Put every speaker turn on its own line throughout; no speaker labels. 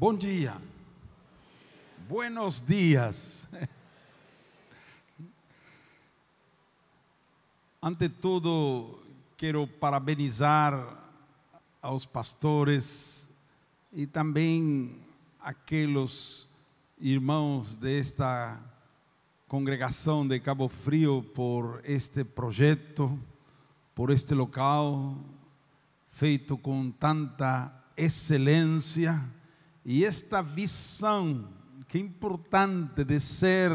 ¡Buen día! Buenos días. Ante todo quiero parabenizar los pastores y a aquellos hermanos irmãos esta Congregación de Cabo Frio por este proyecto, por este local feito con tanta excelencia, E esta visão, que é importante de ser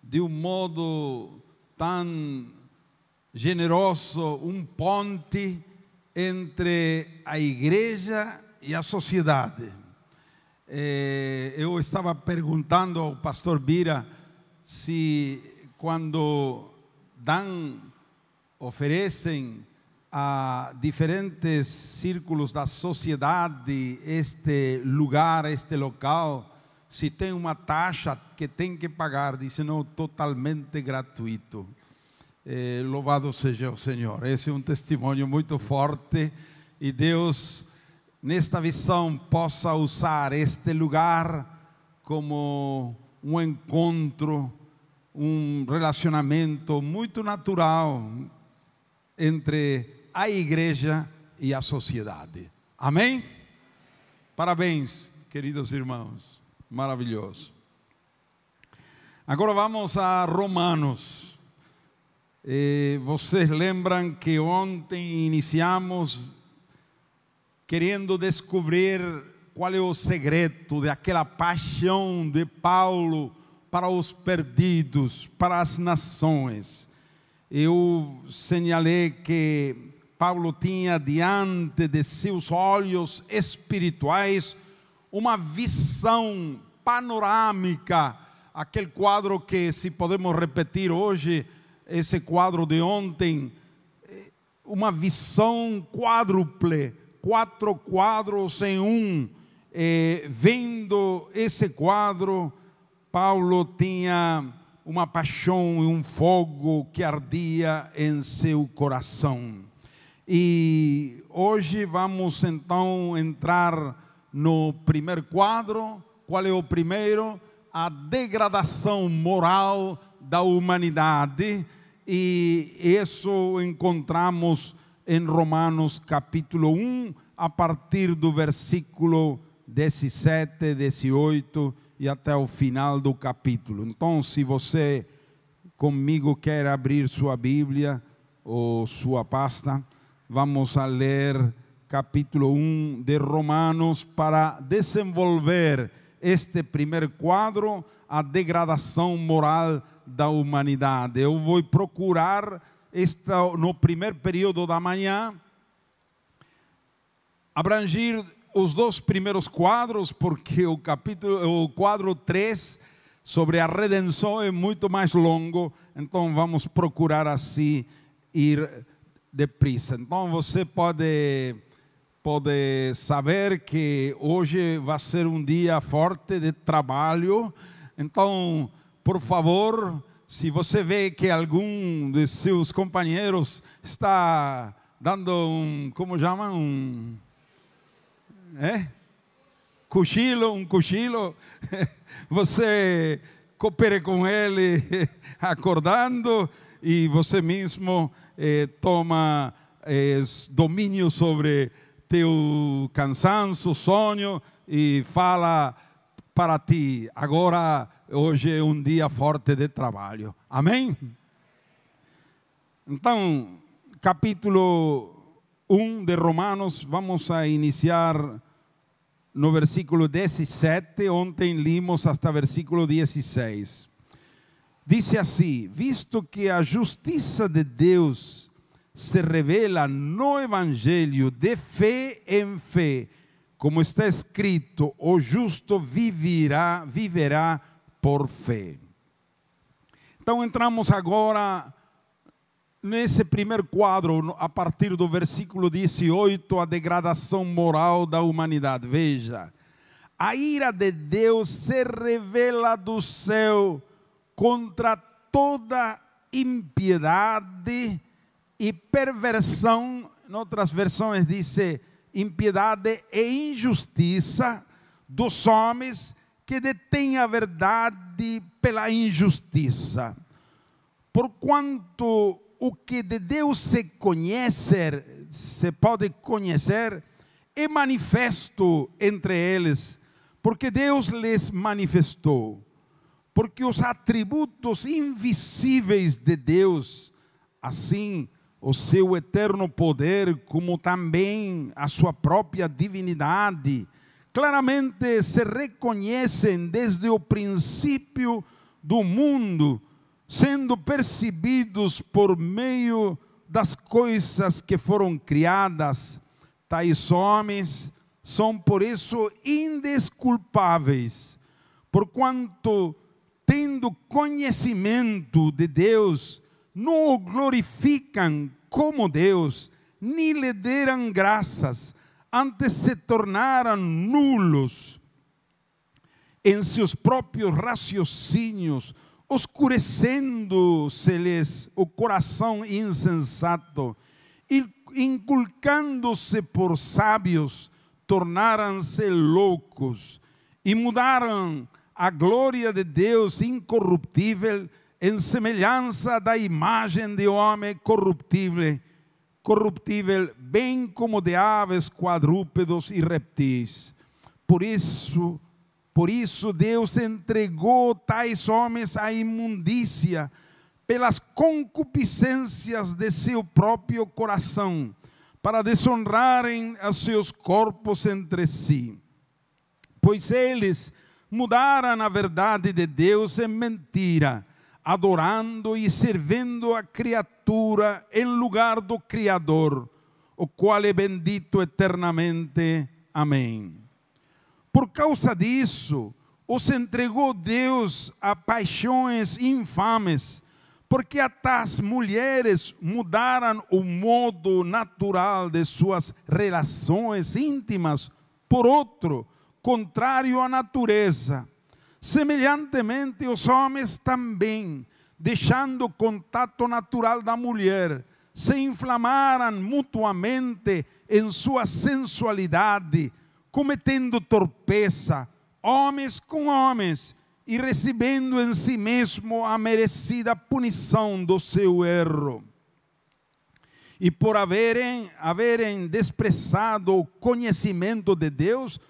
de um modo tão generoso, um ponte entre a igreja e a sociedade. Eh, eu estava perguntando ao pastor Bira se quando dão, oferecem a diferentes círculos da sociedade, este lugar, este local, se tem uma taxa que tem que pagar, disse não, totalmente gratuito. Eh, louvado seja o Senhor. Esse é um testemunho muito forte e Deus, nesta visão, possa usar este lugar como um encontro, um relacionamento muito natural entre a igreja e a sociedade. Amém? Parabéns, queridos irmãos. Maravilhoso. Agora vamos a Romanos. vocês lembram que ontem iniciamos querendo descobrir qual é o segredo daquela paixão de Paulo para os perdidos, para as nações. Eu sinalei que Paulo tinha diante de seus olhos espirituais uma visão panorâmica, aquele quadro que, se podemos repetir hoje, esse quadro de ontem, eh, uma visão quádruple, quatro quadros em um. Eh, vendo esse quadro, Paulo tinha uma paixão e um fogo que ardia em seu coração. E hoje vamos então entrar no primeiro quadro. Qual é o primeiro? A degradação moral da humanidade. E isso encontramos em Romanos capítulo 1, a partir do versículo 17, 18 e até o final do capítulo. Então, se você comigo quer abrir sua Bíblia ou sua pasta Vamos a ler capítulo 1 de Romanos para desenvolver este primeiro quadro, a degradação moral da humanidade. Eu vou procurar esta, no primeiro período da manhã abranger os dois primeiros quadros, porque o capítulo, o quadro 3 sobre a redenção é muito mais longo, então vamos procurar assim ir depressa. Então você pode, pode saber que hoje vai ser um dia forte de trabalho. Então, por favor, se você vê que algum de seus companheiros está dando um, como chama? Um. É? Cochilo, um cochilo. Você coopere com ele acordando e você mesmo eh, toma eh, domínio sobre teu cansaço, sonho e fala para ti: agora, hoje é um dia forte de trabalho. Amém? Então, capítulo 1 de Romanos, vamos a iniciar no versículo 17. Ontem limos até versículo 16 disse assim: Visto que a justiça de Deus se revela no Evangelho de fé em fé, como está escrito, o justo viverá, viverá por fé. Então entramos agora nesse primeiro quadro, a partir do versículo 18, a degradação moral da humanidade. Veja, a ira de Deus se revela do céu contra toda impiedade e perversão. Em outras versões diz impiedade e injustiça dos homens que detêm a verdade pela injustiça. Porquanto o que de Deus se conhece, se pode conhecer, é manifesto entre eles, porque Deus lhes manifestou porque os atributos invisíveis de Deus, assim o seu eterno poder, como também a sua própria divindade, claramente se reconhecem desde o princípio do mundo, sendo percebidos por meio das coisas que foram criadas. Tais homens são por isso indesculpáveis, porquanto tendo conhecimento de Deus, não o glorificam como Deus, nem lhe deram graças, antes se tornaram nulos em seus próprios raciocínios, oscurecendo-se-lhes o coração insensato, e inculcando-se por sábios, tornaram-se loucos e mudaram a glória de Deus incorruptível, em semelhança da imagem de homem corruptível, corruptível, bem como de aves, quadrúpedos e reptis. Por isso, por isso Deus entregou tais homens à imundícia pelas concupiscências de seu próprio coração, para desonrarem os seus corpos entre si. Pois eles mudara na verdade de Deus em mentira, adorando e servindo a criatura em lugar do Criador, o qual é bendito eternamente. Amém. Por causa disso, os entregou Deus a paixões infames, porque as mulheres mudaram o modo natural de suas relações íntimas por outro, contrário à natureza. Semelhantemente, os homens também, deixando o contato natural da mulher, se inflamaram mutuamente em sua sensualidade, cometendo torpeza, homens com homens, e recebendo em si mesmo a merecida punição do seu erro. E por haverem, haverem desprezado o conhecimento de Deus,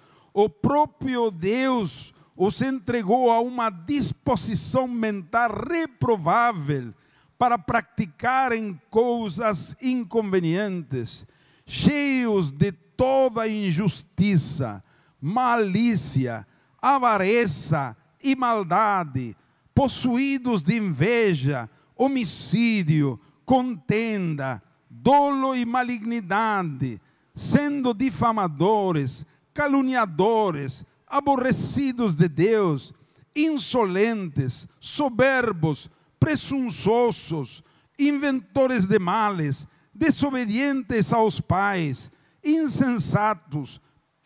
o próprio Deus os entregou a uma disposição mental reprovável para praticarem coisas inconvenientes, cheios de toda injustiça, malícia, avareza e maldade, possuídos de inveja, homicídio, contenda, dolo e malignidade, sendo difamadores, caluniadores, aborrecidos de Deus, insolentes, soberbos, presunçosos, inventores de males, desobedientes aos pais, insensatos,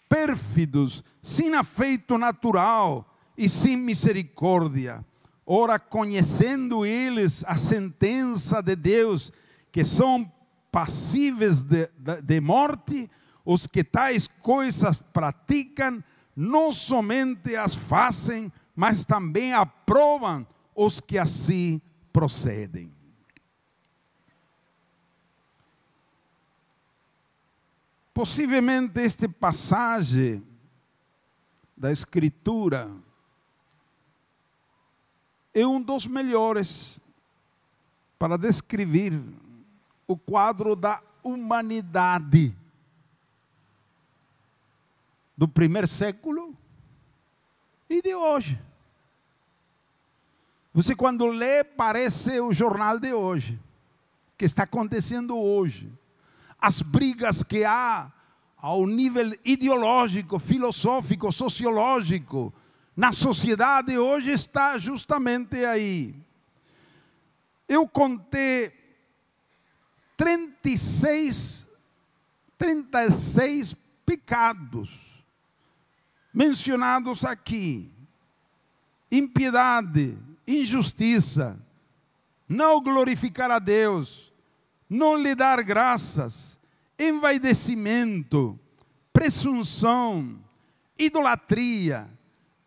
pérfidos, sem afeito natural e sem misericórdia. Ora, conhecendo eles a sentença de Deus, que são passíveis de, de, de morte, os que tais coisas praticam não somente as fazem, mas também aprovam os que assim procedem. Possivelmente este passagem da Escritura é um dos melhores para descrever o quadro da humanidade do primeiro século e de hoje. Você, quando lê, parece o jornal de hoje, que está acontecendo hoje. As brigas que há ao nível ideológico, filosófico, sociológico, na sociedade hoje está justamente aí. Eu contei 36, 36 pecados mencionados aqui: impiedade, injustiça, não glorificar a Deus, não lhe dar graças, envaidecimento, presunção, idolatria,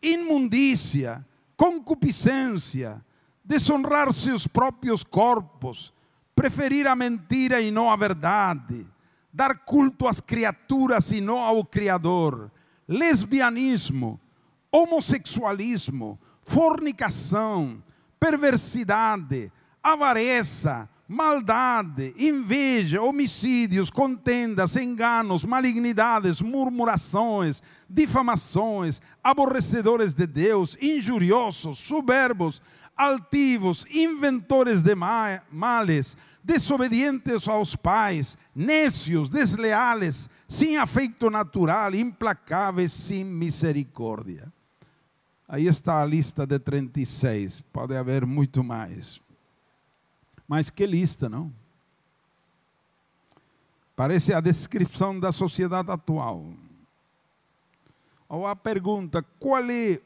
imundícia, concupiscência, desonrar seus próprios corpos, preferir a mentira e não a verdade, dar culto às criaturas e não ao Criador, lesbianismo, homossexualismo, fornicação, perversidade, avareza, maldade, inveja, homicídios, contendas, enganos, malignidades, murmurações, difamações, aborrecedores de Deus, injuriosos, soberbos, altivos, inventores de males, desobedientes aos pais, necios, desleais sin afecto natural, implacable, sin misericordia. Aí está a lista de 36, pode haver muito mais. Mas que lista, não? Parece a descrição da sociedade atual. Ou a pergunta: qual é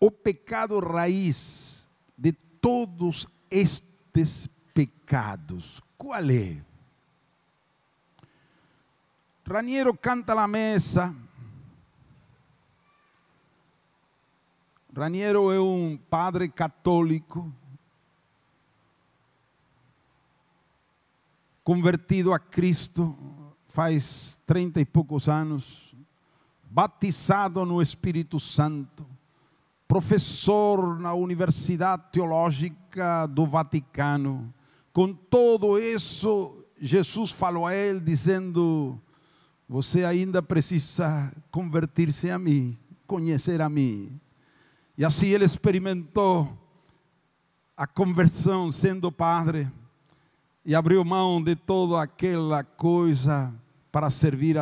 o pecado raiz de todos estes pecados? Qual é? Raniero canta la mesa. Raniero é um padre católico convertido a Cristo faz trinta e poucos anos, batizado no Espírito Santo, professor na Universidade Teológica do Vaticano. Com todo isso, Jesus falou a ele dizendo: você ainda precisa convertir-se a mim, conhecer a mim. E assim ele experimentou a conversão sendo padre e abriu mão de toda aquela coisa para servir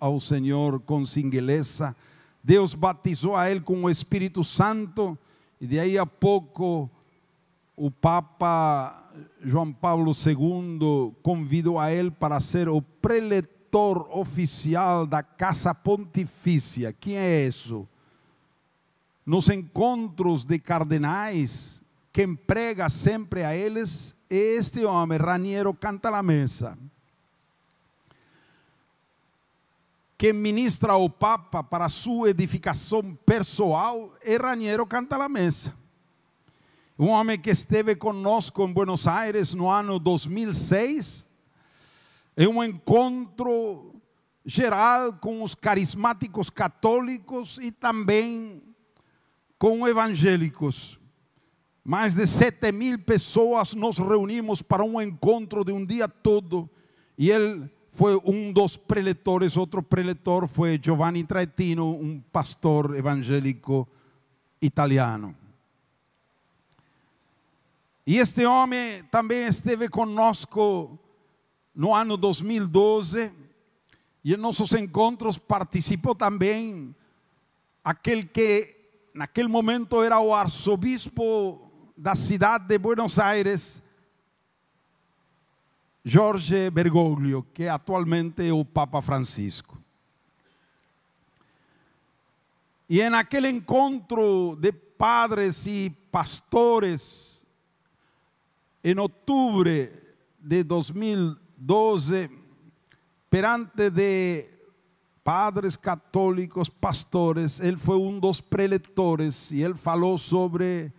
ao Senhor com singeleza. Deus batizou a ele com o Espírito Santo e de aí a pouco o Papa João Paulo II convidou a ele para ser o preletor diretor oficial da Casa Pontifícia. Quem é isso? Nos encontros de cardenais, quem prega sempre a eles é este homem, Raniero Cantalamessa, que ministra ao Papa para sua edificação pessoal é Raniero Cantalamessa. Um homem que esteve conosco em Buenos Aires no ano 2006 em é um encontro geral com os carismáticos católicos e também com evangélicos. Mais de 7 mil pessoas nos reunimos para um encontro de um dia todo. E ele foi um dos preletores, outro preletor foi Giovanni Traetino, um pastor evangélico italiano. E este homem também esteve conosco no año 2012, y en nuestros encuentros participó también aquel que en aquel momento era arzobispo de la ciudad de Buenos Aires, Jorge Bergoglio, que actualmente es el Papa Francisco. Y en aquel encuentro de padres y pastores, en octubre de 2012, 12, perante de padres católicos, pastores, ele foi um dos preletores e ele falou sobre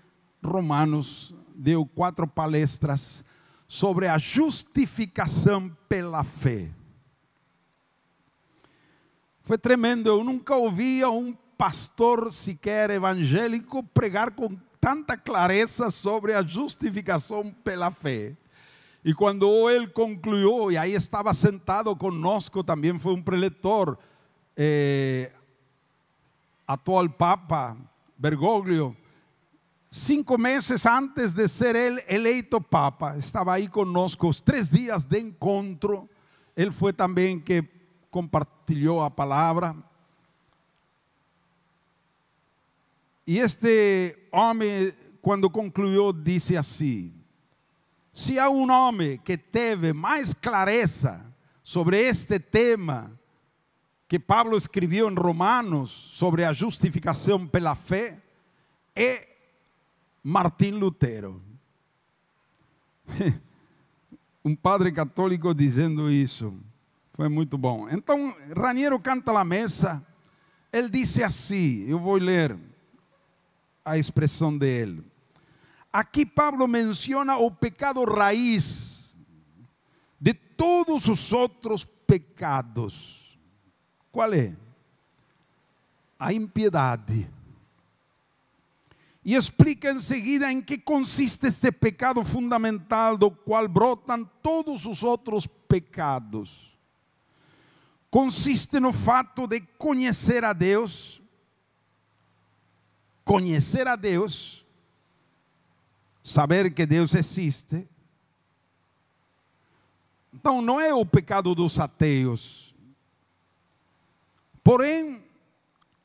Romanos, deu quatro palestras sobre a justificação pela fé. Foi tremendo, eu nunca ouvia um pastor sequer evangélico pregar com tanta clareza sobre a justificação pela fé. Y cuando él concluyó, y ahí estaba sentado con también fue un prelector, eh, ató al Papa Bergoglio. Cinco meses antes de ser él eleito Papa, estaba ahí con tres días de encuentro. Él fue también que compartió la palabra. Y este hombre, cuando concluyó, dice así, Se há um homem que teve mais clareza sobre este tema que Pablo escreveu em Romanos sobre a justificação pela fé, é Martim Lutero. um padre católico dizendo isso. Foi muito bom. Então, Raniero canta na mesa. Ele disse assim: eu vou ler a expressão dele. Aquí Pablo menciona o pecado raíz de todos los otros pecados. ¿cuál es? la impiedad y explica enseguida en qué consiste este pecado fundamental del cual brotan todos los otros pecados. Consiste en el fato de conocer a Dios conocer a Dios saber que Deus existe. Então, não é o pecado dos ateus. Porém,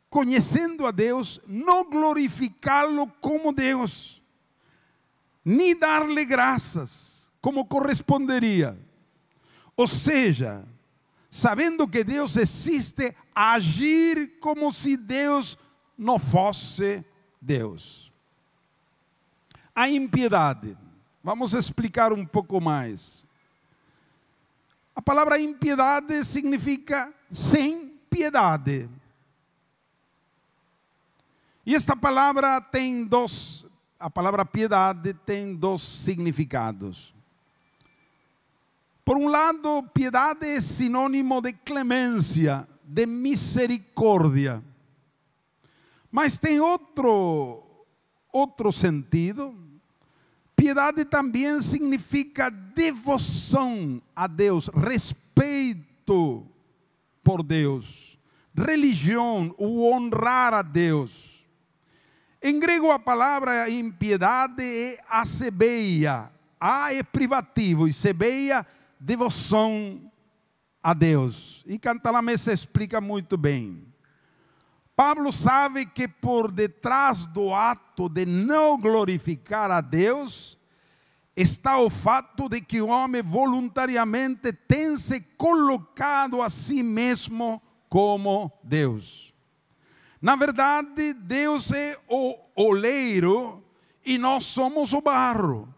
conhecendo a Deus, não glorificá-lo como Deus, nem dar-lhe graças como corresponderia. Ou seja, sabendo que Deus existe, agir como se Deus não fosse Deus a impiedade. Vamos explicar um pouco mais. A palavra impiedade significa sem piedade. E esta palavra tem dois, a palavra piedade tem dois significados. Por um lado, piedade é sinônimo de clemência, de misericórdia. Mas tem outro outro sentido Piedade também significa devoção a Deus, respeito por Deus, religião, o honrar a Deus. Em grego, a palavra impiedade é acebeia. A é privativo e sebeia, devoção a Deus. E Cantalamessa explica muito bem. Pablo sabe que por detrás do ato de não glorificar a Deus, está o fato de que o homem voluntariamente tem se colocado a si mesmo como Deus. Na verdade, Deus é o oleiro e nós somos o barro.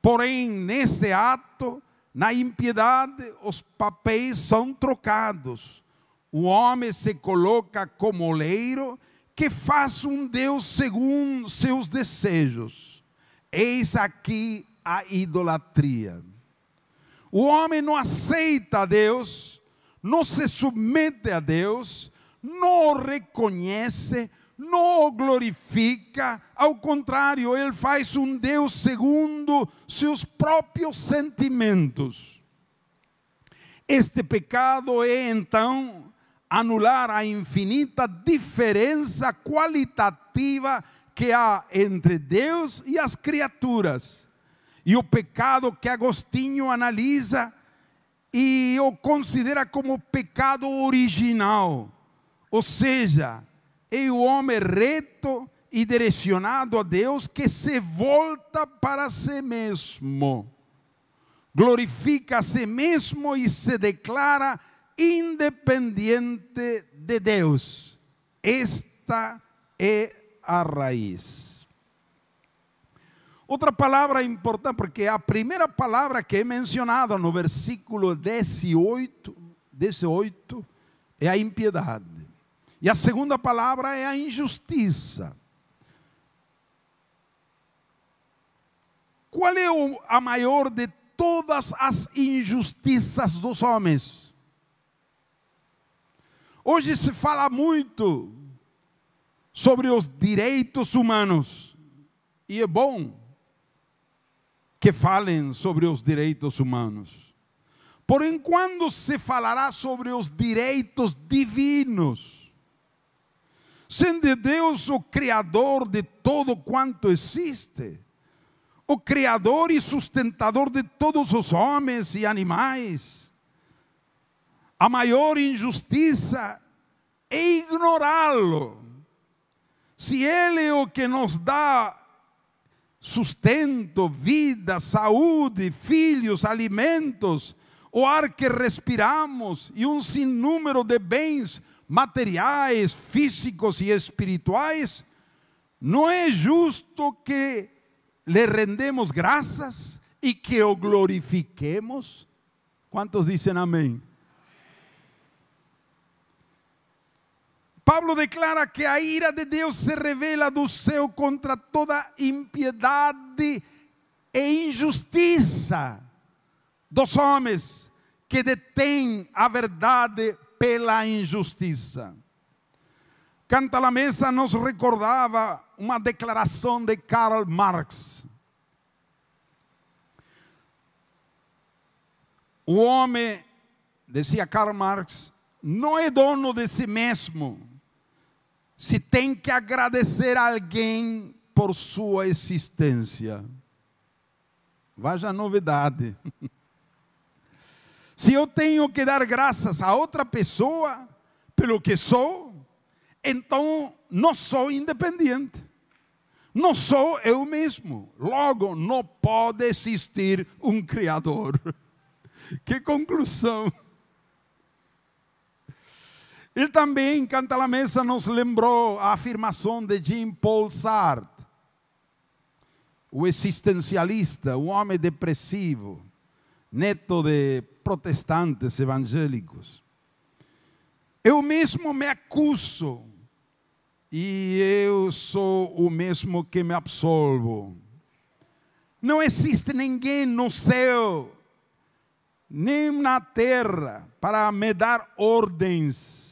Porém, nesse ato, na impiedade, os papéis são trocados. O homem se coloca como oleiro que faz um Deus segundo seus desejos. Eis aqui a idolatria. O homem não aceita a Deus, não se submete a Deus, não o reconhece, não o glorifica, ao contrário, ele faz um Deus segundo seus próprios sentimentos. Este pecado é então anular a infinita diferença qualitativa que há entre Deus e as criaturas e o pecado que Agostinho analisa e o considera como pecado original. Ou seja, é o homem reto e direcionado a Deus que se volta para si mesmo, glorifica a si mesmo e se declara independente de Deus. Esta é a raiz. Outra palavra importante, porque é a primeira palavra que é mencionada no versículo 18, 18 é a impiedade. E a segunda palavra é a injustiça. Qual é a maior de todas as injustiças dos homens? Hoje se fala muito sobre os direitos humanos, e é bom que falem sobre os direitos humanos. Porém, quando se falará sobre os direitos divinos, sendo Deus o Criador de todo quanto existe, o Criador e sustentador de todos os homens e animais, a maior injustiça é ignorá-lo. Se Ele é o que nos dá sustento, vida, saúde, filhos, alimentos, o ar que respiramos e um sinúmero de bens materiais, físicos e espirituais, não é justo que lhe rendemos graças e que o glorifiquemos? Quantos dizem amém? Pablo declara que a ira de Deus se revela do céu contra toda impiedade e injustiça dos homens que detêm a verdade pela injustiça. Canta à Mesa nos recordava uma declaração de Karl Marx. O homem, dizia Karl Marx, não é dono de si mesmo, se tem que agradecer a alguém por sua existência. Veja a novidade. Se eu tenho que dar graças a outra pessoa pelo que sou, então não sou independente. Não sou eu mesmo. Logo, não pode existir um Criador. Que conclusão! Ele também, Canta a Mesa, nos lembrou a afirmação de Jean Paul Sartre, o existencialista, o homem depressivo, neto de protestantes evangélicos. Eu mesmo me acuso e eu sou o mesmo que me absolvo. Não existe ninguém no céu, nem na terra, para me dar ordens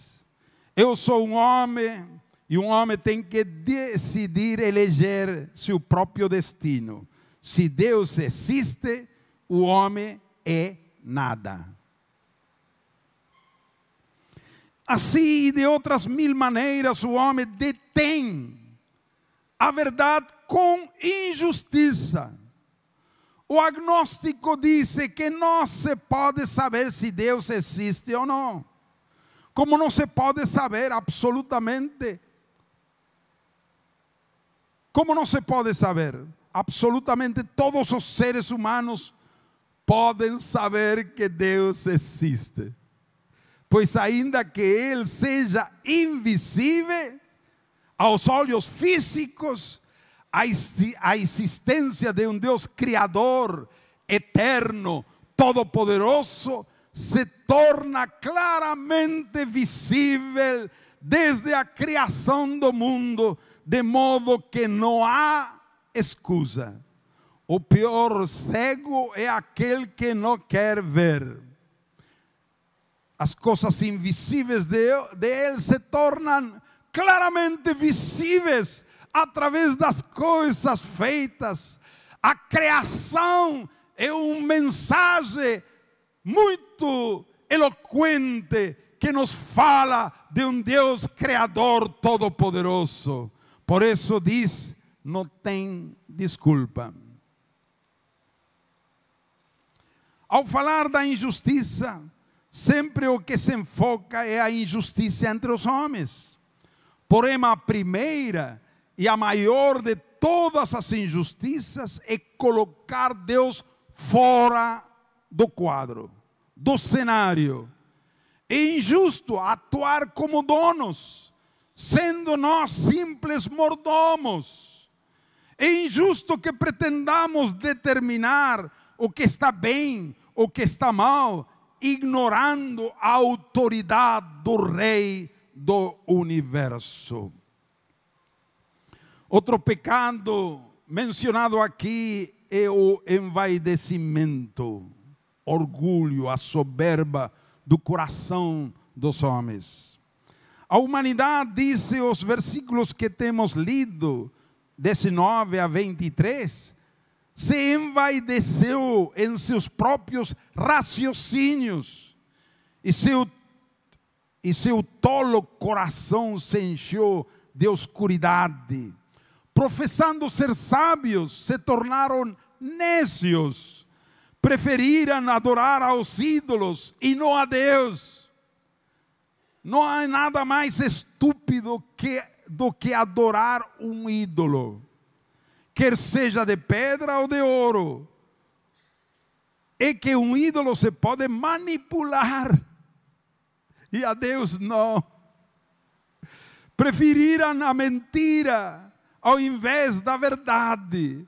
eu sou um homem e um homem tem que decidir eleger seu próprio destino. Se Deus existe, o homem é nada. Assim e de outras mil maneiras, o homem detém a verdade com injustiça. O agnóstico diz que não se pode saber se Deus existe ou não. Cómo no se puede saber absolutamente? cómo no se puede saber? Absolutamente todos los seres humanos pueden saber que Dios existe. Pues ainda que sea invisible a los olhos físicos, a existencia de un Dios creador, eterno, todopoderoso, se torna claramente visível desde a criação do mundo, de modo que não há excusa. O pior cego é aquele que não quer ver. As coisas invisíveis de, de ele se tornam claramente visíveis através das coisas feitas. A criação é uma mensagem muito eloquente que nos fala de um Deus Criador Todo-Poderoso. Por isso diz: não tem desculpa. Ao falar da injustiça, sempre o que se enfoca é a injustiça entre os homens. Porém, a primeira e a maior de todas as injustiças é colocar Deus fora do quadro do cenário. É injusto atuar como donos, sendo nós simples mordomos. É injusto que pretendamos determinar o que está bem, o que está mal, ignorando a autoridade do Rei do universo. Outro pecado mencionado aqui é o envaidecimento orgulho, a soberba do coração dos homens. A humanidade, disse os versículos que temos lido, 19 a 23, se envaideceu em seus próprios raciocínios, e seu, e seu tolo coração se encheu de oscuridade. Professando ser sábios, se tornaram nécios preferiram adorar aos ídolos e não a Deus. Não há nada mais estúpido que, do que adorar um ídolo, quer seja de pedra ou de ouro. É que um ídolo se pode manipular e a Deus não. Preferiram a mentira ao invés da verdade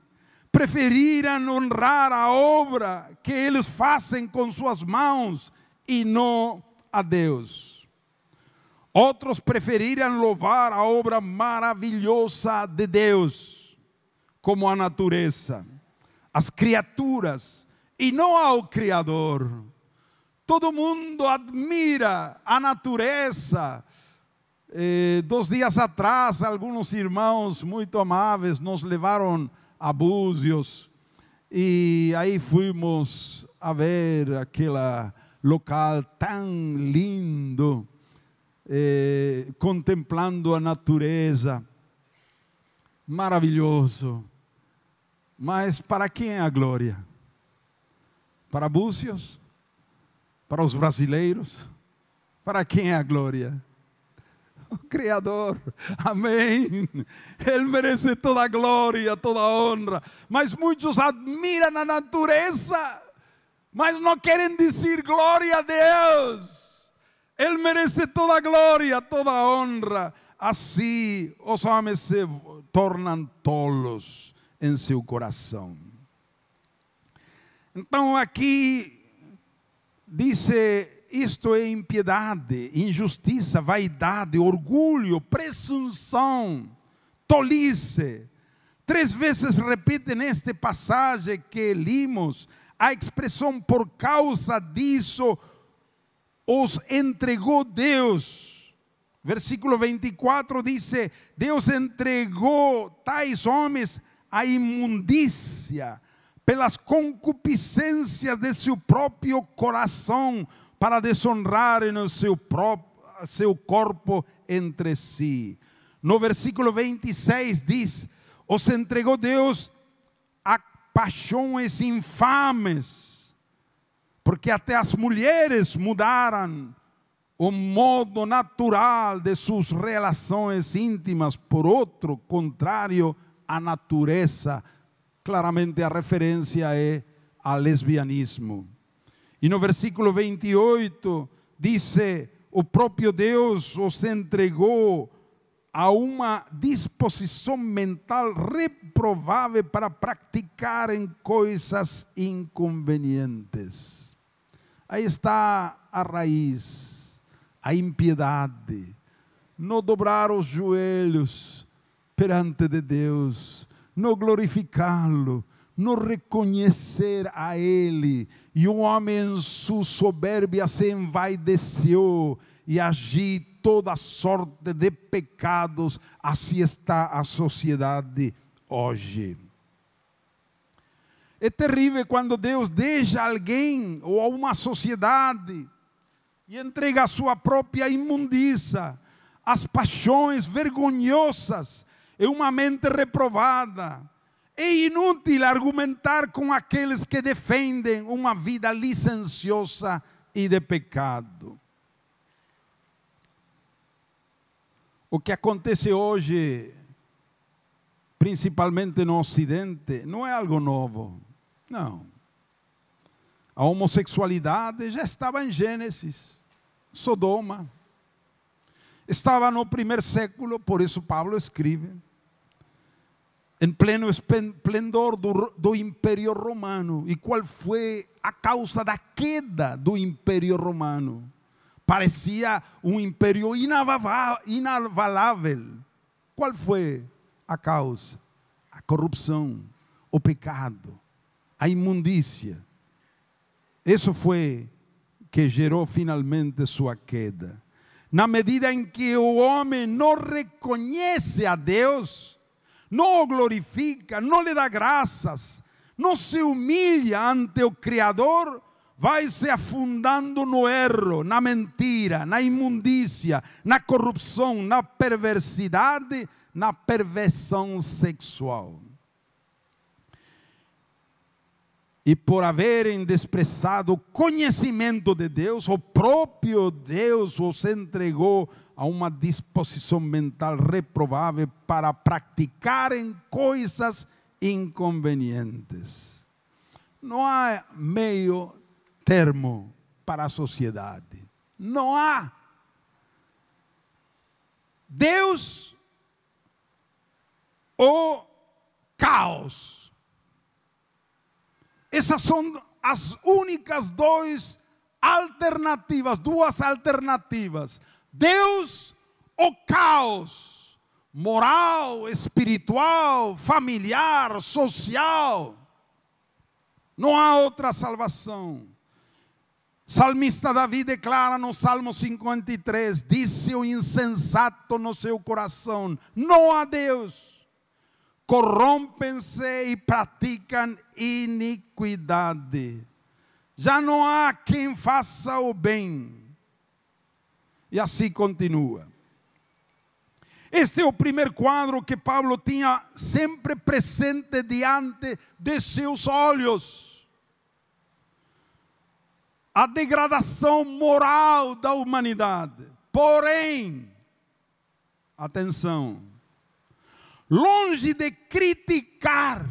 preferiram honrar a obra que eles fazem com suas mãos e não a Deus. Outros preferiram louvar a obra maravilhosa de Deus, como a natureza, as criaturas, e não ao Criador. Todo mundo admira a natureza, eh, dois dias atrás, alguns irmãos muito amáveis nos levaram a e aí fomos a ver aquele local tão lindo, eh, contemplando a natureza, maravilhoso. Mas para quem é a glória? Para Búzios? Para os brasileiros? Para quem é a glória? Criador. Amém. Ele merece toda a glória, toda a honra. Mas muitos admiram a natureza, mas não querem dizer glória a Deus. Ele merece toda a glória, toda a honra. Assim os homens se tornam tolos em seu coração. Então aqui disse eh, isto é impiedade, injustiça, vaidade, orgulho, presunção, tolice. Três vezes repete nesta passagem que limos a expressão por causa disso os entregou Deus. Versículo 24 diz: Deus entregou tais homens à imundícia pelas concupiscências de seu próprio coração para desonrarem o seu, próprio, seu corpo entre si. No versículo 26 diz: Os entregou Deus a paixões infames, porque até as mulheres mudaram o modo natural de suas relações íntimas por outro contrário à natureza. Claramente a referência é ao lesbianismo. E no versículo 28, diz: O próprio Deus os entregou a uma disposição mental reprovável para praticarem coisas inconvenientes. Aí está a raiz, a impiedade, não dobrar os joelhos perante de Deus, não glorificá-lo, não reconhecer a Ele e o homem su soberbia se envaideceu e assim agiu toda sorte de pecados. Assim está a sociedade hoje. É terrível quando Deus deixa alguém ou uma sociedade e entrega a sua própria imundícia, as paixões vergonhosas e uma mente reprovada é inútil argumentar com aqueles que defendem uma vida licenciosa e de pecado. O que acontece hoje, principalmente no Ocidente, não é algo novo. Não. A homossexualidade já estava em Gênesis, Sodoma. Estava no primeiro século, por isso Paulo escreve. Em pleno esplendor do, do, Império Romano. E qual foi a causa da queda do Império Romano? Parecia um império inavalável. Qual foi a causa? A corrupção, o pecado, a imundícia. Isso foi que gerou finalmente sua queda. Na medida em que o homem não reconhece a Deus, não o glorifica, não lhe dá graças, não se humilha ante o Criador, vai se afundando no erro, na mentira, na imundícia, na corrupção, na perversidade, na perversão sexual. E por haverem desprezado o conhecimento de Deus, o próprio Deus os entregou a uma disposição mental reprovável para praticarem coisas inconvenientes. Não há meio termo para a sociedade. Não há. Deus ou caos. Essas são as únicas duas alternativas, duas alternativas Deus, o caos moral, espiritual, familiar, social. Não há outra salvação. Salmista Davi declara no Salmo 53: Disse o insensato no seu coração: Não há Deus. Corrompem-se e praticam iniquidade. Já não há quem faça o bem e assim continua. Este é o primeiro quadro que Paulo tinha sempre presente diante de seus olhos. A degradação moral da humanidade. Porém, atenção, longe de criticar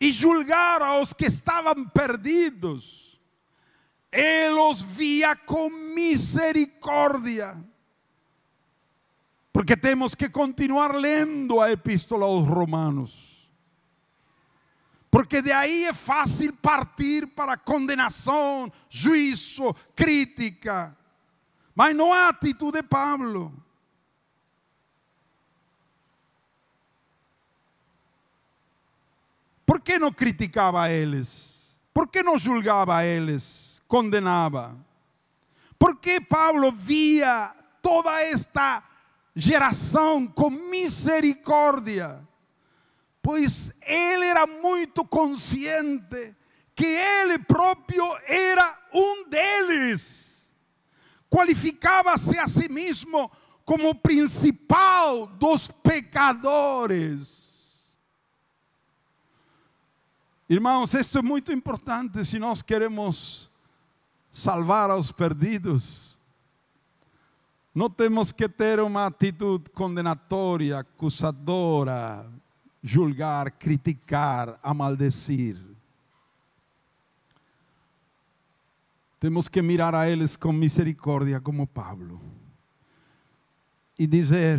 e julgar aos que estavam perdidos, Él os vía con misericordia. Porque tenemos que continuar leyendo a epístola a los romanos. Porque de ahí es fácil partir para condenación, juicio, crítica. Mas no hay actitud de Pablo. Por qué no criticaba a ellos? Por qué no juzgaba a ellos? condenaba. Porque Pablo via toda esta geração com misericórdia, pois ele era muito consciente que ele próprio era um deles. Qualificava-se a si mesmo como principal dos pecadores. Irmãos, isto é muito importante se nós queremos salvar aos perdidos. Não temos que ter uma atitude condenatória, acusadora, julgar, criticar, amaldecir. Temos que mirar a eles com misericórdia, como Pablo, e dizer: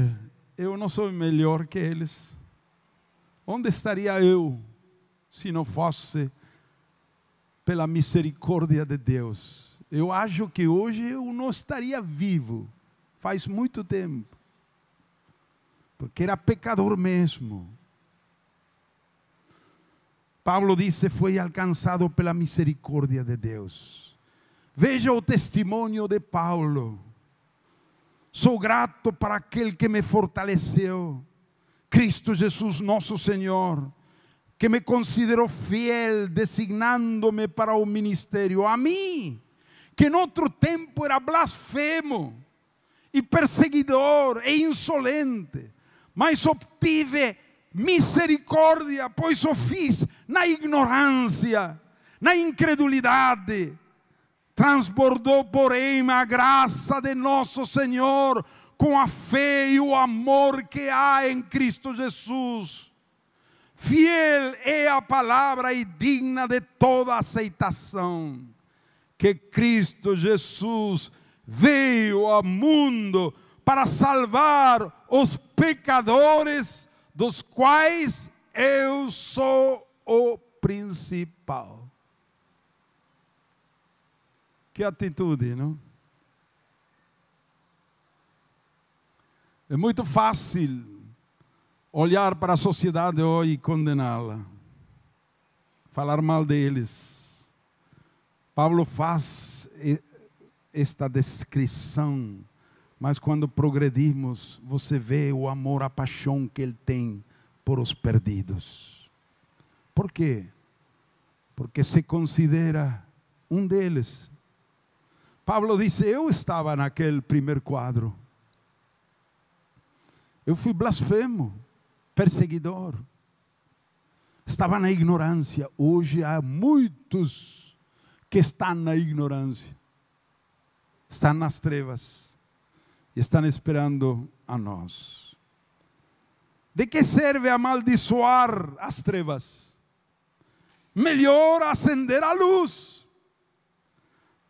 Eu não sou melhor que eles. Onde estaria eu se não fosse pela misericórdia de Deus. Eu acho que hoje eu não estaria vivo, faz muito tempo, porque era pecador mesmo. Paulo disse: Foi alcançado pela misericórdia de Deus. Veja o testemunho de Paulo. Sou grato para aquele que me fortaleceu, Cristo Jesus, nosso Senhor que me considerou fiel designando-me para o ministério, a mim, que em outro tempo era blasfemo e perseguidor e insolente, mas obtive misericórdia, pois o fiz na ignorância, na incredulidade. Transbordou, porém, a graça de nosso Senhor com a fé e o amor que há em Cristo Jesus. Fiel é a palavra e digna de toda aceitação, que Cristo Jesus veio ao mundo para salvar os pecadores, dos quais eu sou o principal. Que atitude, não? É muito fácil olhar para a sociedade hoje oh, e condená-la, falar mal deles. Paulo faz esta descrição, mas quando progredirmos, você vê o amor, a paixão que ele tem por os perdidos. Por quê? Porque se considera um deles. Pablo disse: Eu estava naquele primeiro quadro. Eu fui blasfemo perseguidor, estava na ignorância. Hoje há muitos que estão na ignorância, estão nas trevas, e estão esperando a nós. De que serve amaldiçoar as trevas? Melhor acender a luz.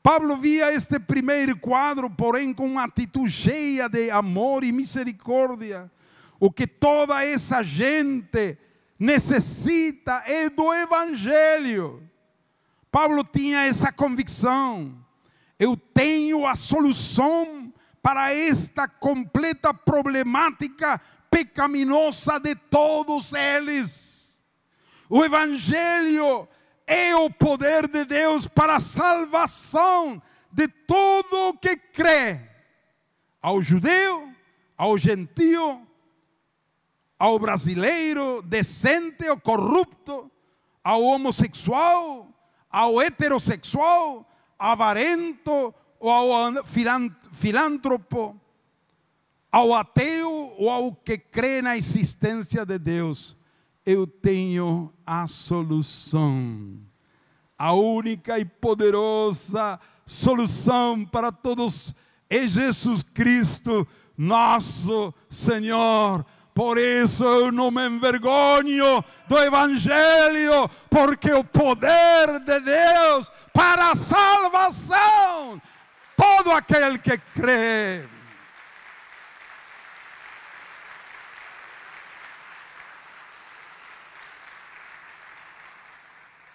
Pablo via este primeiro quadro, porém, com uma atitude cheia de amor e misericórdia o que toda essa gente necessita é do Evangelho. Paulo tinha essa convicção. Eu tenho a solução para esta completa problemática pecaminosa de todos eles. O Evangelho é o poder de Deus para a salvação de todo o que crê, ao judeu, ao gentio, ao brasileiro decente ou corrupto, ao homossexual, ao heterossexual, avarento ou ao filântropo, ao ateu ou ao que crê na existência de Deus. Eu tenho a solução, a única e poderosa solução para todos é Jesus Cristo, nosso Senhor por isso eu não me envergonho do Evangelho, porque o poder de Deus para a salvação, todo aquele que crê.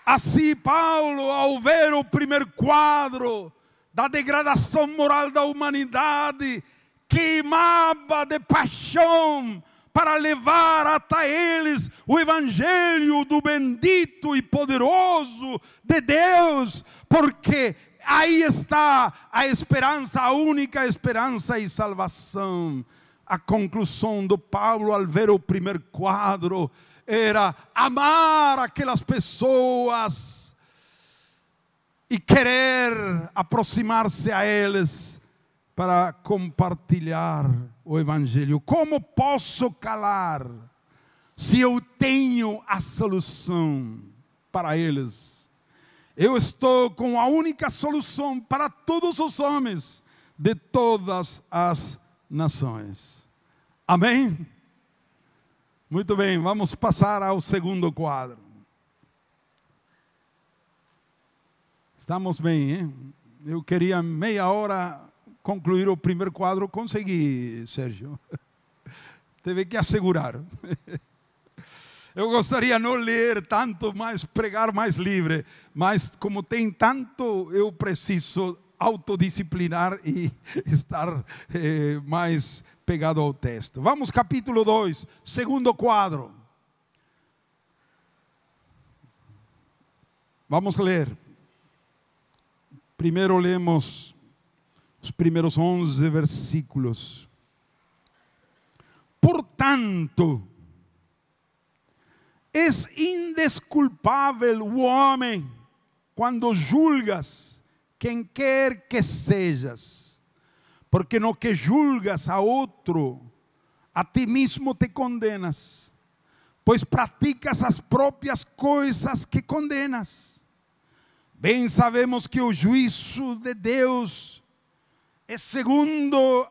Assim, Paulo, ao ver o primeiro quadro da degradação moral da humanidade, queimava de paixão para levar até eles o evangelho do bendito e poderoso de Deus, porque aí está a esperança, a única esperança e salvação. A conclusão do Paulo ao ver o primeiro quadro era amar aquelas pessoas e querer aproximar-se a eles para compartilhar o Evangelho. Como posso calar se eu tenho a solução para eles? Eu estou com a única solução para todos os homens de todas as nações. Amém? Muito bem, vamos passar ao segundo quadro. Estamos bem, hein? Eu queria meia hora concluir o primeiro quadro, consegui, Sérgio. Teve que assegurar. Eu gostaria não ler tanto, mas pregar mais livre. Mas como tem tanto, eu preciso autodisciplinar e estar eh, mais pegado ao texto. Vamos capítulo 2, segundo quadro. Vamos ler. Primeiro lemos os primeiros 11 versículos. Portanto, é indesculpável o homem quando julgas quem quer que sejas, porque no que julgas a outro, a ti mesmo te condenas, pois praticas as próprias coisas que condenas. Bem sabemos que o juízo de Deus é segundo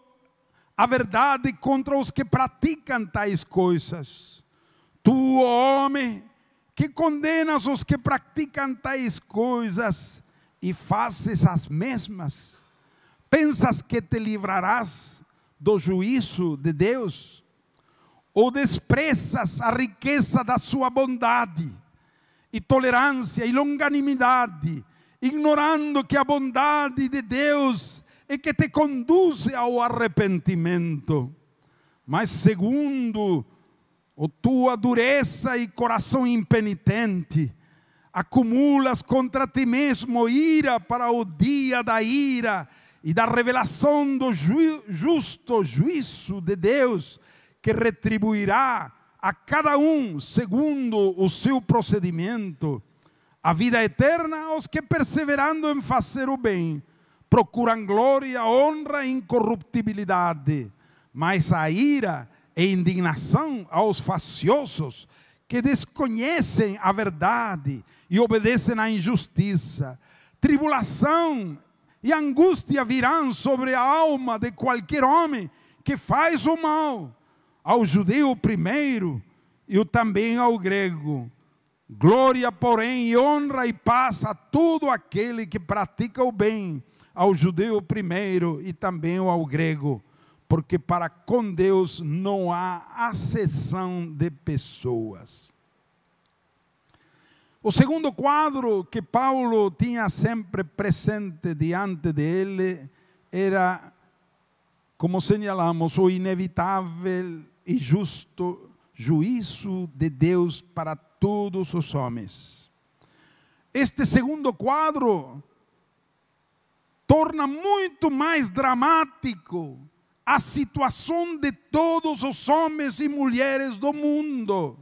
a verdade contra os que praticam tais coisas. Tu, homem, que condenas os que praticam tais coisas e fazes as mesmas, pensas que te livrarás do juízo de Deus? Ou desprezas a riqueza da sua bondade e tolerância e longanimidade, ignorando que a bondade de Deus e que te conduz ao arrependimento. Mas segundo o tua dureza e coração impenitente, acumulas contra ti mesmo ira para o dia da ira e da revelação do ju justo juízo de Deus, que retribuirá a cada um segundo o seu procedimento, a vida eterna aos que perseverando em fazer o bem procuram glória, honra e incorruptibilidade, mas a ira e indignação aos facciosos que desconhecem a verdade e obedecem à injustiça. Tribulação e angústia virão sobre a alma de qualquer homem que faz o mal, ao judeu primeiro e também ao grego. Glória, porém, e honra e paz a todo aquele que pratica o bem ao judeu primeiro e também ao grego, porque para com Deus não há acessão de pessoas. O segundo quadro que Paulo tinha sempre presente diante dele era, como señalamos, o inevitável e justo juízo de Deus para todos os homens. Este segundo quadro torna mucho más dramático a situación de todos los hombres y e mujeres del mundo.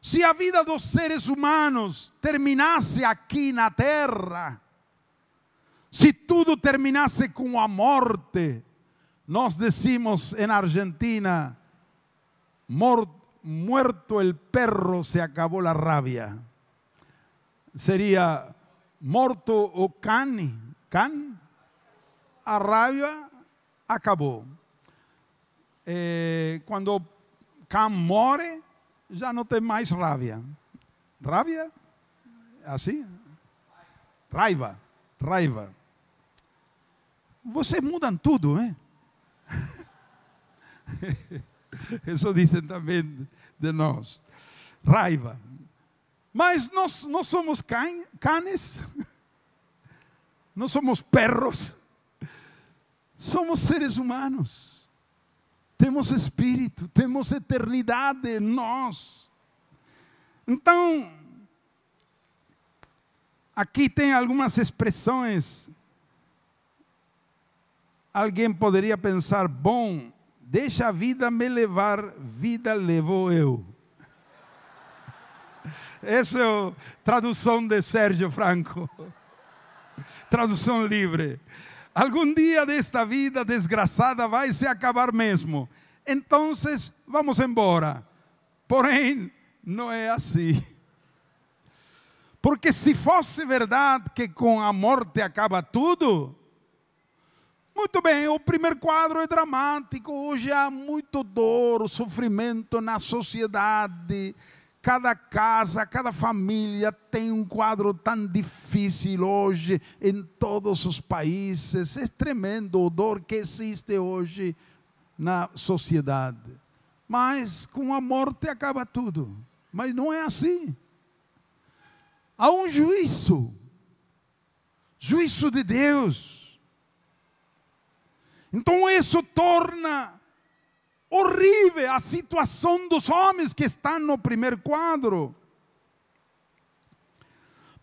si a vida dos seres humanos terminase aquí en la terra, si todo terminase con a muerte nós decimos en em Argentina: muerto el perro, se acabó la rabia. sería morto o cane, Can, a raiva acabou. É, quando Can morre, já não tem mais raiva. Raiva? Assim? Raiva. Raiva. Vocês mudam tudo, né? Isso dizem também de nós. Raiva. Mas nós, não somos can, canes não somos perros, somos seres humanos, temos espírito, temos eternidade em nós. Então, aqui tem algumas expressões. Alguém poderia pensar, bom, deixa a vida me levar, vida levou eu. Essa é a tradução de Sérgio Franco. Tradução livre. Algum dia desta vida desgraçada vai se acabar mesmo. Então, vamos embora. Porém, não é assim. Porque se fosse verdade que com a morte acaba tudo, muito bem, o primeiro quadro é dramático, hoje há muito dor, sofrimento na sociedade, Cada casa, cada família tem um quadro tão difícil hoje em todos os países. É tremendo o dor que existe hoje na sociedade. Mas com a morte acaba tudo. Mas não é assim. Há um juízo juízo de Deus. Então isso torna horrível a situação dos homens que estão no primeiro quadro.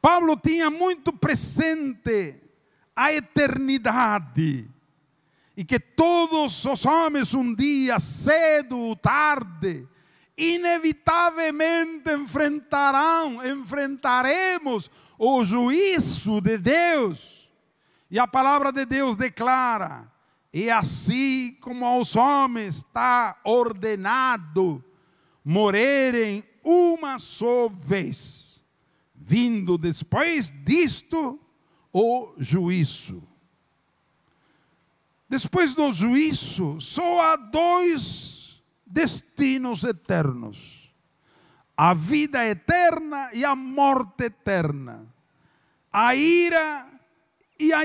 Paulo tinha muito presente a eternidade e que todos os homens um dia, cedo ou tarde, inevitavelmente enfrentarão, enfrentaremos o juízo de Deus. E a palavra de Deus declara: e assim como aos homens está ordenado morerem uma só vez, vindo depois disto o juízo. Depois do juízo, só há dois destinos eternos: a vida eterna e a morte eterna, a ira e a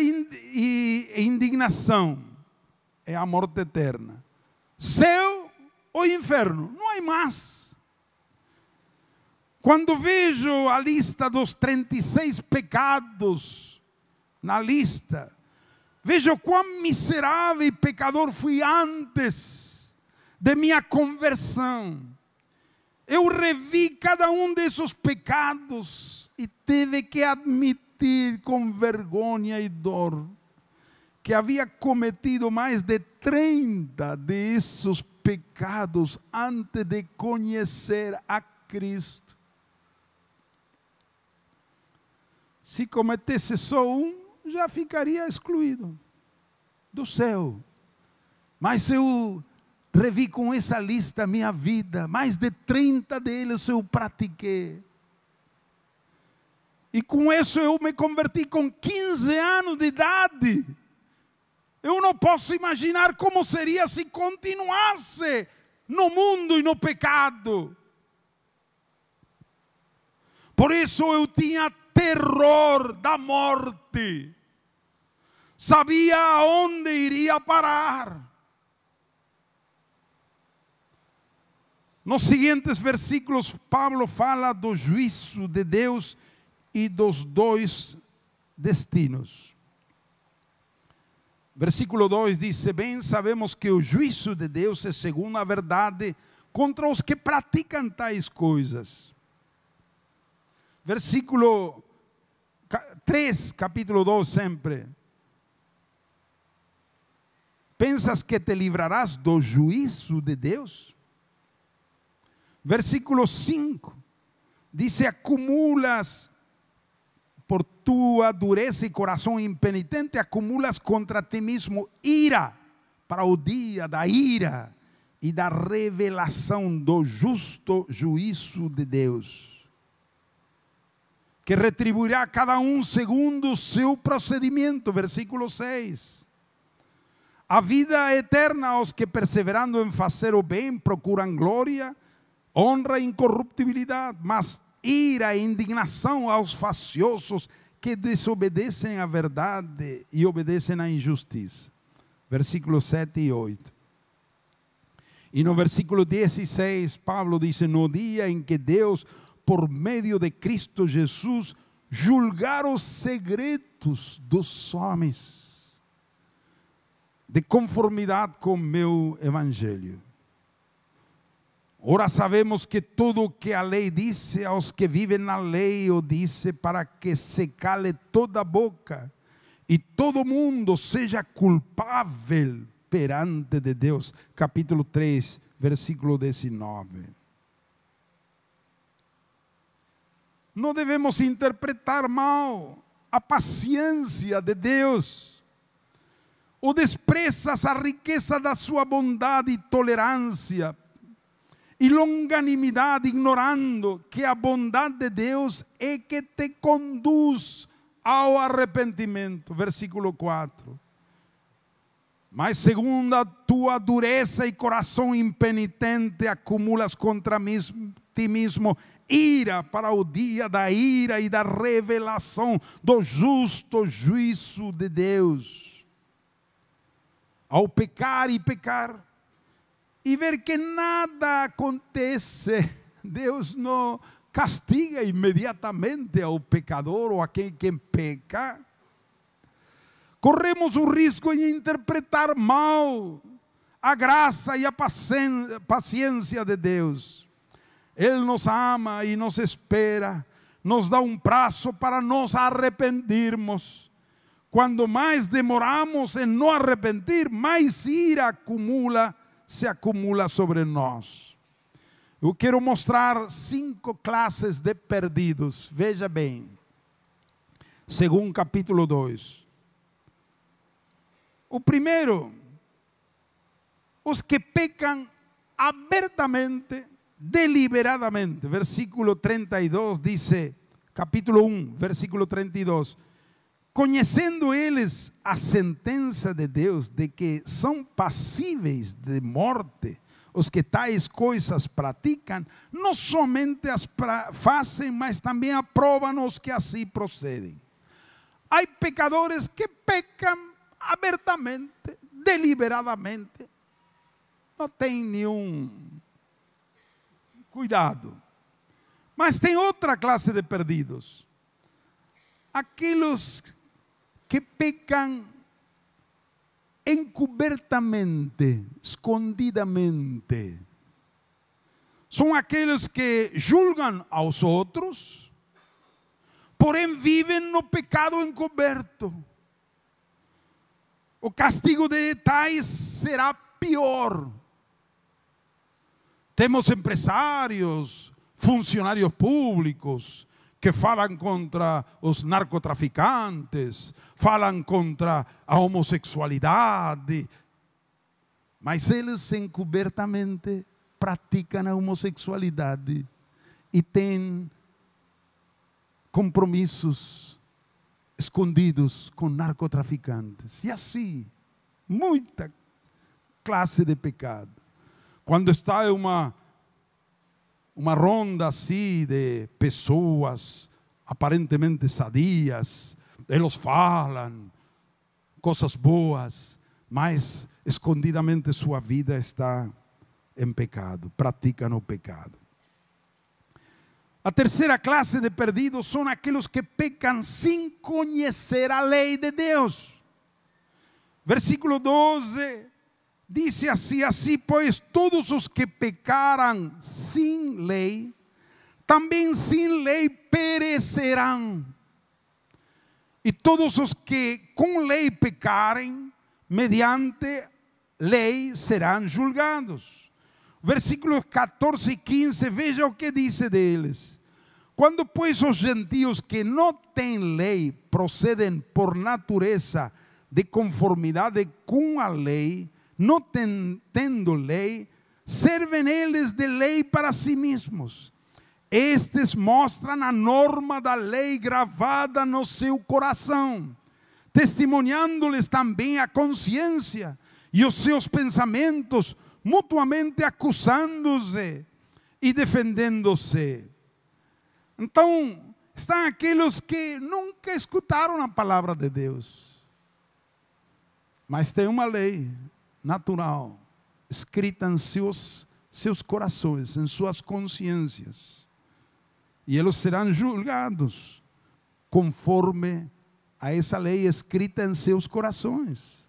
indignação é a morte eterna. Céu ou inferno? Não há mais. Quando vejo a lista dos 36 pecados na lista, vejo quão miserável e pecador fui antes de minha conversão. Eu revi cada um desses pecados e teve que admitir com vergonha e dor que havia cometido mais de 30 desses pecados antes de conhecer a Cristo. Se cometesse só um, já ficaria excluído do céu. Mas eu revi com essa lista minha vida, mais de 30 deles eu pratiquei. E com isso eu me converti com 15 anos de idade. Eu não posso imaginar como seria se continuasse no mundo e no pecado. Por isso eu tinha terror da morte. Sabia aonde iria parar. Nos seguintes versículos, Paulo fala do juízo de Deus e dos dois destinos. Versículo 2 diz: bem sabemos que o juízo de Deus é segundo a verdade contra os que praticam tais coisas. Versículo 3, capítulo 2, sempre. Pensas que te livrarás do juízo de Deus? Versículo 5 diz: Acumulas por tua dureza e coração impenitente, acumulas contra ti mesmo ira para o dia da ira e da revelação do justo juízo de Deus, que retribuirá a cada um segundo o seu procedimento. Versículo 6. A vida eterna aos que, perseverando em fazer o bem, procuram glória, honra e incorruptibilidade, mas ira e indignação aos facciosos que desobedecem à verdade e obedecem à injustiça. Versículos 7 e 8. E no versículo 16, Paulo diz: No dia em que Deus, por meio de Cristo Jesus, julgar os segredos dos homens, de conformidade com o meu evangelho. Ora sabemos que tudo o que a lei disse aos que vivem na lei, o disse para que se cale toda a boca e todo mundo seja culpável perante de Deus. Capítulo 3, versículo 19. Não devemos interpretar mal a paciência de Deus ou desprezas a riqueza da sua bondade e tolerância e longanimidade, ignorando que a bondade de Deus é que te conduz ao arrependimento. Versículo 4. Mas segundo a tua dureza e coração impenitente, acumulas contra ti mesmo ira para o dia da ira e da revelação do justo juízo de Deus. Ao pecar e pecar, e ver que nada acontece. Deus não castiga imediatamente ao pecador ou a quem, quem peca. Corremos o risco de interpretar mal a graça e a paciência de Deus. Ele nos ama e nos espera, nos dá um prazo para nos arrependirmos. Quando mais demoramos em não arrepentir, mais ira acumula se acumula sobre nós. Eu quero mostrar cinco classes de perdidos. Veja bem. Segundo capítulo 2. O primeiro, os que pecam abertamente, deliberadamente. Versículo 32 diz, capítulo 1, versículo 32 conhecendo eles a sentença de Deus de que são passíveis de morte os que tais coisas praticam, não somente as fazem, mas também aprovam os que assim procedem. Há pecadores que pecam abertamente, deliberadamente, não tem nenhum cuidado. Mas tem outra classe de perdidos. Aqueles que pecan encubertamente, escondidamente. São aqueles que julgam aos outros, porém vivem no pecado encoberto. O castigo de tais será pior. Temos empresários, funcionários públicos que falam contra os narcotraficantes, falam contra a homossexualidade, mas eles encobertamente praticam a homossexualidade e têm compromissos escondidos com narcotraficantes. E assim, muita classe de pecado. Quando está uma uma ronda assim de pessoas aparentemente sadias, eles falam coisas boas, mas escondidamente sua vida está em pecado, praticam o pecado. A terceira classe de perdidos são aqueles que pecam sem conhecer a lei de Deus. Versículo 12 diz assim: Assim, pois, todos os que pecaram sem lei, também sem lei perecerão. E todos os que com lei pecarem, mediante lei serão julgados. Versículos 14 e 15, veja o que diz deles. Quando, pois, os gentios que não têm lei procedem por natureza de conformidade com a lei, não tendo lei, servem eles de lei para si mesmos estes mostram a norma da lei gravada no seu coração, testemunhando-lhes também a consciência e os seus pensamentos, mutuamente acusando-se e defendendo-se. Então, estão aqueles que nunca escutaram a palavra de Deus, mas tem uma lei natural escrita em seus, seus corações, em suas consciências e eles serão julgados conforme a essa lei escrita em seus corações.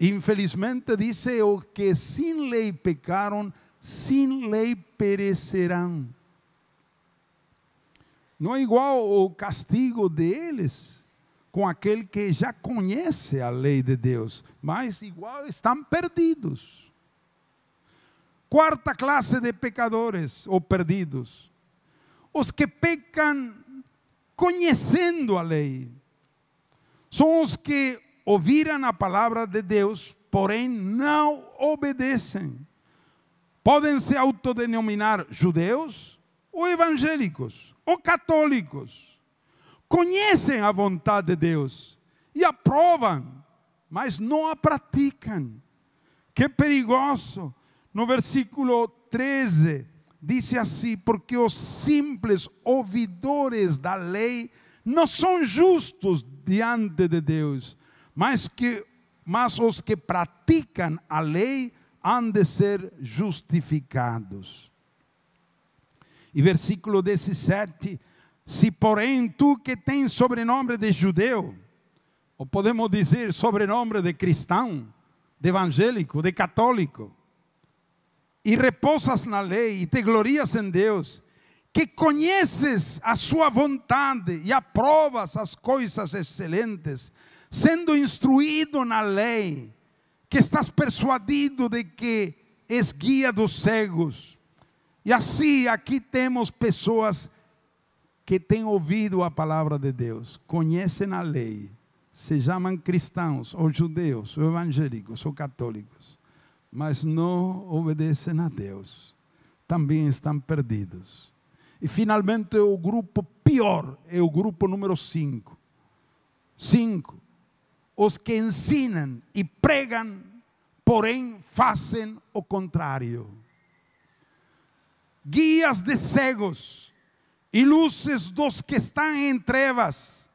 Infelizmente, diz o que sem lei pecaram, sem lei perecerão. Não é igual o castigo deles com aquele que já conhece a lei de Deus, mas igual estão perdidos. Quarta classe de pecadores ou perdidos os que pecam conhecendo a lei. São os que ouviram a palavra de Deus, porém não obedecem. Podem se autodenominar judeus ou evangélicos ou católicos. Conhecem a vontade de Deus e aprovam, mas não a praticam. Que perigoso! No versículo 13, disse assim: Porque os simples ouvidores da lei não são justos diante de Deus, mas, que, mas os que praticam a lei han de ser justificados. E versículo 17: Se, porém, tu que tens sobrenome de judeu, ou podemos dizer sobrenome de cristão, de evangélico, de católico, e repousas na lei e te glorias em Deus, que conheces a sua vontade e aprovas as coisas excelentes, sendo instruído na lei, que estás persuadido de que és guia dos cegos. E assim, aqui temos pessoas que têm ouvido a palavra de Deus, conhecem a lei, se chamam cristãos, ou judeus, ou evangélicos, ou católicos mas não obedecem a Deus, também estão perdidos. E finalmente o grupo pior é o grupo número 5. 5. Os que ensinam e pregam, porém fazem o contrário. Guias de cegos e luzes dos que estão em trevas,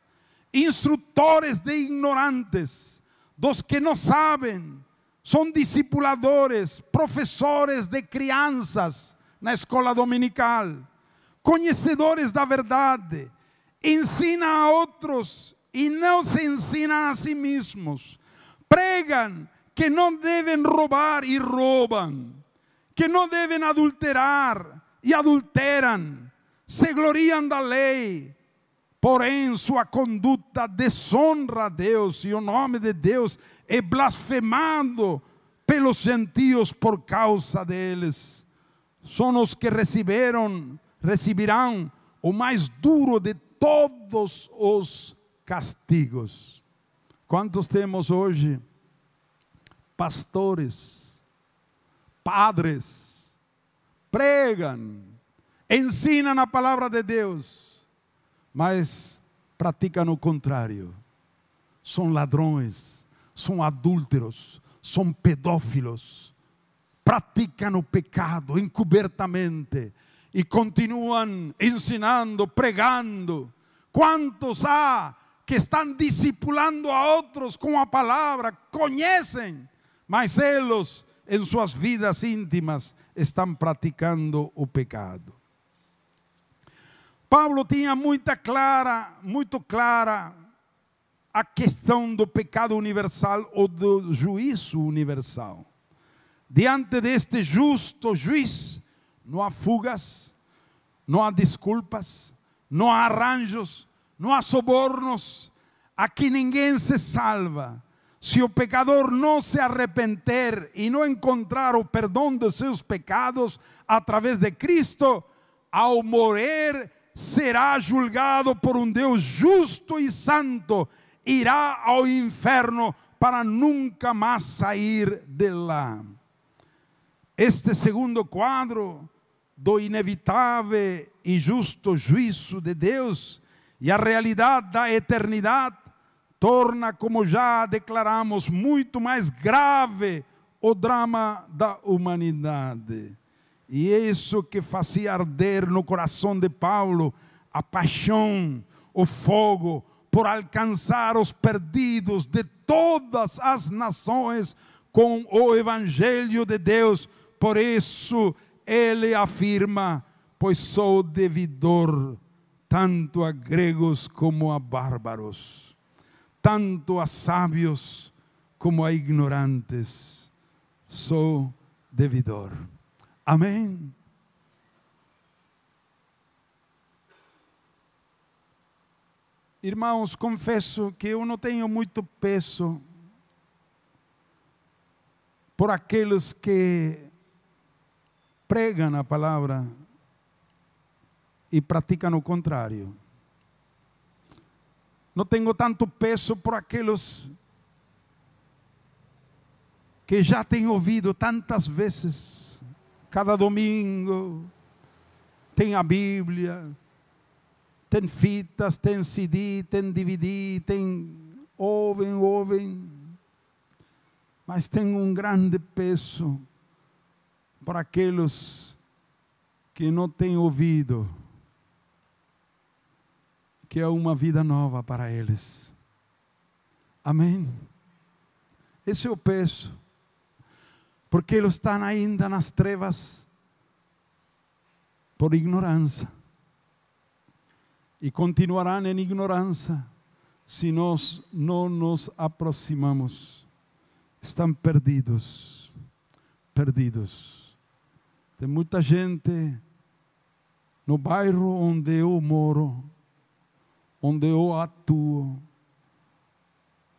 instrutores de ignorantes, dos que não sabem, são discipuladores, professores de crianças na escola dominical, conhecedores da verdade, ensinam a outros e não se ensinam a si mesmos, pregam que não devem roubar e roubam, que não devem adulterar e adulteram, se gloriam da lei, porém sua conduta desonra a Deus e o nome de Deus e blasfemado pelos gentios por causa deles. São os que receberam, receberão o mais duro de todos os castigos. Quantos temos hoje? Pastores, padres, pregam, ensinam a palavra de Deus, mas praticam o contrário. São ladrões, são adúlteros, são pedófilos, praticam o pecado encobertamente e continuam ensinando, pregando. Quantos há que estão discipulando a outros com a palavra, conhecem, mas eles em suas vidas íntimas estão praticando o pecado. Paulo tinha muita clara, muito clara a questão do pecado universal ou do juízo universal. Diante deste justo juiz, não há fugas, não há desculpas, não há arranjos, não há sobornos. Aqui ninguém se salva. Se o pecador não se arrepender e não encontrar o perdão dos seus pecados através de Cristo, ao morrer será julgado por um Deus justo e santo irá ao inferno para nunca mais sair de lá. Este segundo quadro do inevitável e justo juízo de Deus e a realidade da eternidade torna, como já declaramos, muito mais grave o drama da humanidade. E isso que fazia arder no coração de Paulo a paixão, o fogo, por alcançar os perdidos de todas as nações com o Evangelho de Deus. Por isso ele afirma: Pois sou devidor, tanto a gregos como a bárbaros, tanto a sábios como a ignorantes. Sou devidor. Amém. Irmãos, confesso que eu não tenho muito peso por aqueles que pregam a palavra e praticam o contrário. Não tenho tanto peso por aqueles que já têm ouvido tantas vezes, cada domingo, tem a Bíblia, tem fitas, tem CD, tem DVD, tem. Ouvem, ouvem. Mas tem um grande peso para aqueles que não têm ouvido, que é uma vida nova para eles. Amém? Esse é o peso. Porque eles estão ainda nas trevas por ignorância e continuarão em ignorância se nós não nos aproximamos. Estão perdidos, perdidos. Tem muita gente no bairro onde eu moro, onde eu atuo.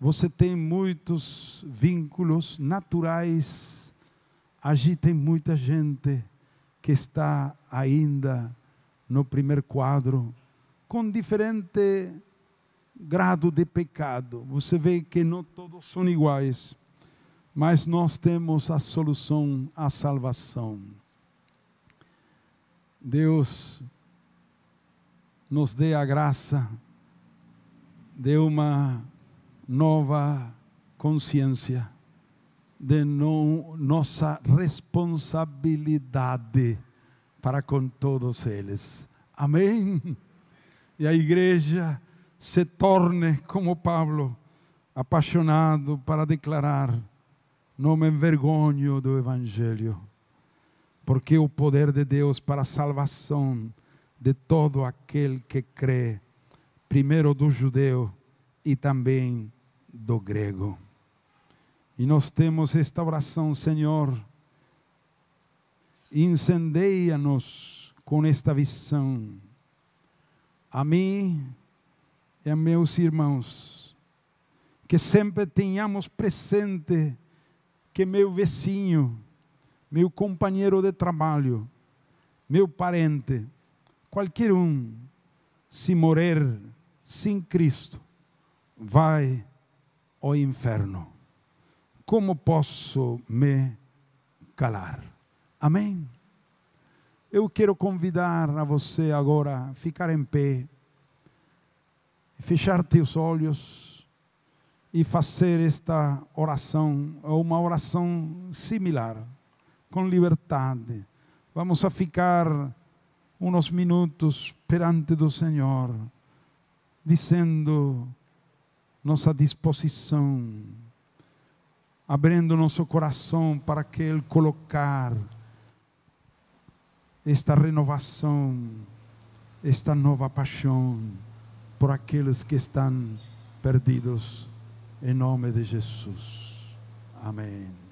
Você tem muitos vínculos naturais. Allí tem muita gente que está ainda no primeiro quadro com diferente grado de pecado. Você vê que não todos são iguais, mas nós temos a solução, a salvação. Deus nos dê a graça de uma nova consciência de no, nossa responsabilidade para com todos eles. Amém e a igreja se torne como Paulo, apaixonado para declarar: não me envergonho do Evangelho, porque o poder de Deus para a salvação de todo aquele que crê, primeiro do judeu e também do grego. E nós temos esta oração, Senhor, incendeia-nos com esta visão a mim e a meus irmãos, que sempre tenhamos presente que meu vizinho, meu companheiro de trabalho, meu parente, qualquer um, se morrer sem Cristo, vai ao inferno. Como posso me calar? Amém. Eu quero convidar a você agora a ficar em pé, fechar teus olhos e fazer esta oração, ou uma oração similar, com liberdade. Vamos a ficar uns minutos perante do Senhor, dizendo nossa disposição, abrindo nosso coração para que Ele colocar esta renovação, esta nova paixão por aqueles que estão perdidos, em nome de Jesus. Amém.